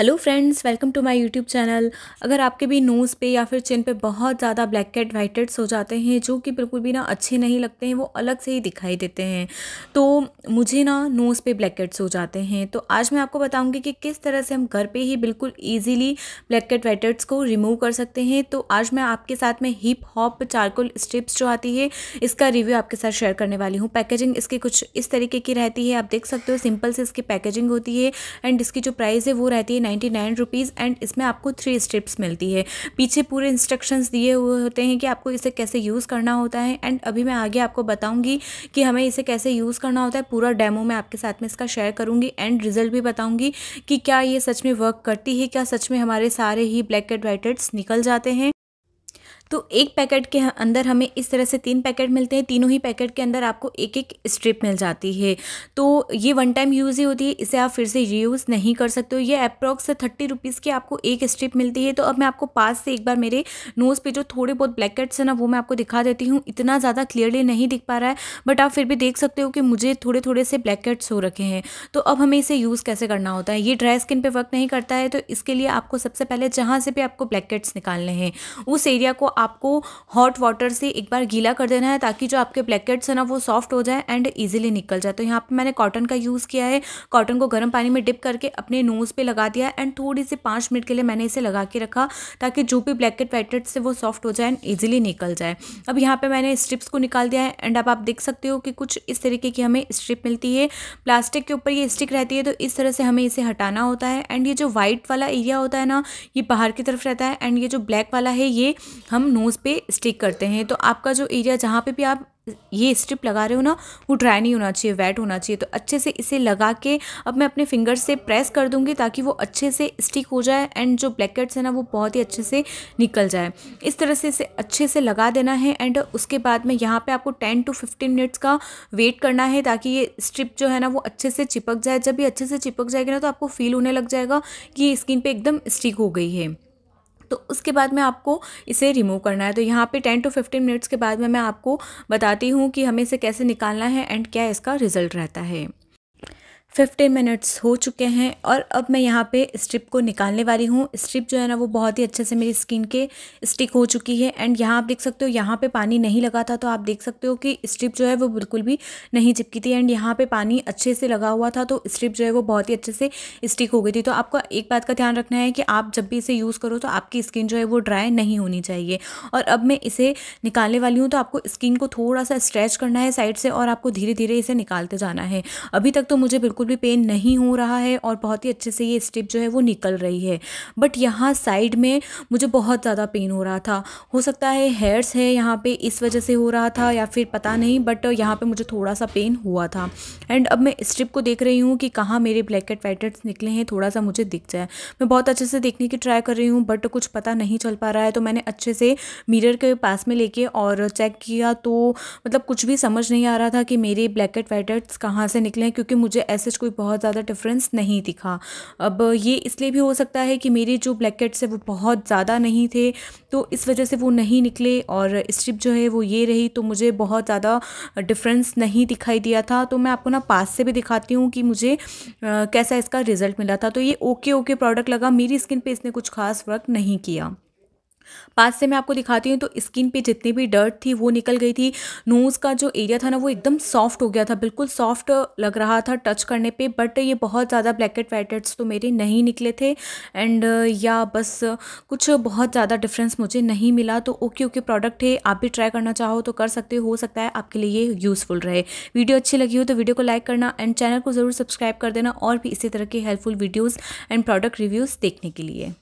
hello friends welcome to my YouTube channel अगर आपके भी नोज़ पे या फिर चिन पे बहुत ज़्यादा ब्लैक कैट वाइट हेड्स हो जाते हैं जो कि बिल्कुल भी ना अच्छे नहीं लगते हैं वो अलग से ही दिखाई देते हैं तो मुझे ना नोज़ पे ब्लैक कैट्स हो जाते हैं तो आज मैं आपको बताऊँगी कि किस तरह से हम घर पर ही बिल्कुल easily blackheads whiteheads को रिमूव कर सकते हैं तो आज मैं आपके साथ में हिप हॉप चारकोल स्ट्रिप्स जो आती है इसका रिव्यू आपके साथ शेयर करने वाली हूँ पैकेजिंग इसकी कुछ इस तरीके की रहती है आप देख सकते हो सिंपल से इसकी पैकेजिंग होती है एंड इसकी जो प्राइस है वो रहती है नाइन्टी नाइन रुपीज़ एंड इसमें आपको थ्री स्ट्रिप्स मिलती है पीछे पूरे इंस्ट्रक्शंस दिए हुए होते हैं कि आपको इसे कैसे यूज़ करना होता है एंड अभी मैं आगे आपको बताऊँगी कि हमें इसे कैसे यूज़ करना होता है पूरा डेमो मैं आपके साथ में इसका शेयर करूँगी एंड रिजल्ट भी बताऊँगी कि क्या ये सच में वर्क करती है क्या सच में हमारे सारे ही ब्लैक एंड वाइटेड्स निकल जाते हैं तो एक पैकेट के अंदर हमें इस तरह से तीन पैकेट मिलते हैं तीनों ही पैकेट के अंदर आपको एक एक स्ट्रिप मिल जाती है तो ये वन टाइम यूज़ ही होती है इसे आप फिर से यूज़ नहीं कर सकते हो ये अप्रॉक्स थर्टी रुपीज़ की आपको एक स्ट्रिप मिलती है तो अब मैं आपको पास से एक बार मेरे नोज़ पर जो थोड़े बहुत ब्लैकेट्स हैं ना वो मैं आपको दिखा देती हूँ इतना ज़्यादा क्लियरली नहीं दिख पा रहा है बट आप फिर भी देख सकते हो कि मुझे थोड़े थोड़े से ब्लैकेट्स हो रखे हैं तो अब हमें इसे यूज़ कैसे करना होता है ये ड्राई स्किन पर वर्क नहीं करता है तो इसके लिए आपको सबसे पहले जहाँ से भी आपको ब्लैकेट्स निकालने हैं उस एरिया को आपको हॉट वाटर से एक बार गीला कर देना है ताकि जो आपके ब्लैकेट्स हैं ना वो सॉफ्ट हो जाए एंड ईजिली निकल जाए तो यहाँ पर मैंने कॉटन का यूज़ किया है कॉटन को गर्म पानी में डिप करके अपने नोज़ पर लगा दिया एंड थोड़ी सी पाँच मिनट के लिए मैंने इसे लगा के रखा ताकि जो भी ब्लैकेट वैकेट से वो सॉफ्ट हो जाए एंड ईजिली निकल जाए अब यहाँ पर मैंने स्ट्रिप्स को निकाल दिया है एंड अब आप देख सकते हो कि कुछ इस तरीके की हमें स्ट्रिप मिलती है प्लास्टिक के ऊपर ये स्टिक रहती है तो इस तरह से हमें इसे हटाना होता है एंड ये जो व्हाइट वाला एरिया होता है ना ये बाहर की तरफ रहता है एंड ये जो ब्लैक वाला है ये हम नोज़ पे स्टिक करते हैं तो आपका जो एरिया जहाँ पे भी आप ये स्ट्रिप लगा रहे हो ना वो ड्राई नहीं होना चाहिए वेट होना चाहिए तो अच्छे से इसे लगा के अब मैं अपने फिंगर से प्रेस कर दूंगी ताकि वो अच्छे से स्टिक हो जाए एंड जो ब्लैकेट्स है ना वो बहुत ही अच्छे से निकल जाए इस तरह से इसे अच्छे से लगा देना है एंड उसके बाद में यहाँ पे आपको टेन टू फिफ्टीन मिनट्स का वेट करना है ताकि ये स्ट्रिप जो है ना वो अच्छे से चिपक जाए जब ये अच्छे से चिपक जाएगी ना तो आपको फील होने लग जाएगा कि स्किन पर एकदम स्टिक हो गई है तो उसके बाद में आपको इसे रिमूव करना है तो यहाँ पे 10 टू 15 मिनट्स के बाद में मैं आपको बताती हूँ कि हमें इसे कैसे निकालना है एंड क्या इसका रिज़ल्ट रहता है फिफ्टी मिनट्स हो चुके हैं और अब मैं यहाँ पे स्ट्रिप को निकालने वाली हूँ स्ट्रिप जो है ना वो बहुत ही अच्छे से मेरी स्किन के स्टिक हो चुकी है एंड यहाँ आप देख सकते हो यहाँ पे पानी नहीं लगा था तो आप देख सकते हो कि स्ट्रिप जो है वो बिल्कुल भी नहीं चिपकी थी एंड यहाँ पे पानी अच्छे से लगा हुआ था तो स्ट्रिप जो है वो बहुत ही अच्छे से स्टिक हो गई थी तो आपको एक बात का ध्यान रखना है कि आप जब भी इसे यूज़ करो तो आपकी स्किन जो है वो ड्राई नहीं होनी चाहिए और अब मैं इसे निकालने वाली हूँ तो आपको स्किन को थोड़ा सा स्ट्रेच करना है साइड से और आपको धीरे धीरे इसे निकालते जाना है अभी तक तो मुझे बिल्कुल बिल्कुल भी पेन नहीं हो रहा है और बहुत ही अच्छे से ये स्टिप जो है वो निकल रही है बट यहाँ साइड में मुझे बहुत ज़्यादा पेन हो रहा था हो सकता है हेयर्स है यहाँ पे इस वजह से हो रहा था या फिर पता नहीं बट यहाँ पे मुझे थोड़ा सा पेन हुआ था एंड अब मैं स्ट्रिप को देख रही हूँ कि कहाँ मेरे ब्लैक एड निकले हैं थोड़ा सा मुझे दिख जाए मैं बहुत अच्छे से देखने की ट्राई कर रही हूँ बट कुछ पता नहीं चल पा रहा है तो मैंने अच्छे से मिरर के पास में लेके और चेक किया तो मतलब कुछ भी समझ नहीं आ रहा था कि मेरे ब्लैक एड वाइट कहाँ से निकले हैं क्योंकि मुझे ऐसे मैसेज कोई बहुत ज़्यादा डिफरेंस नहीं दिखा अब ये इसलिए भी हो सकता है कि मेरे जो ब्लैकेट्स है वो बहुत ज़्यादा नहीं थे तो इस वजह से वो नहीं निकले और स्ट्रिप जो है वो ये रही तो मुझे बहुत ज़्यादा डिफरेंस नहीं दिखाई दिया था तो मैं आपको ना पास से भी दिखाती हूँ कि मुझे कैसा इसका रिज़ल्ट मिला था तो ये ओके ओके प्रोडक्ट लगा मेरी स्किन पर इसने कुछ खास वर्क नहीं किया पास से मैं आपको दिखाती हूँ तो स्किन पे जितनी भी डर्ट थी वो निकल गई थी नोज़ का जो एरिया था ना वो एकदम सॉफ्ट हो गया था बिल्कुल सॉफ्ट लग रहा था टच करने पे बट ये बहुत ज़्यादा ब्लैकेट वेटेट्स तो मेरे नहीं निकले थे एंड या बस कुछ बहुत ज़्यादा डिफरेंस मुझे नहीं मिला तो ओके ओके प्रोडक्ट है आप भी ट्राई करना चाहो तो कर सकते हो सकता है आपके लिए ये यूज़फुल रहे वीडियो अच्छी लगी हो तो वीडियो को लाइक करना एंड चैनल को ज़रूर सब्सक्राइब कर देना और भी इसी तरह के helpful videos and product reviews देखने के लिए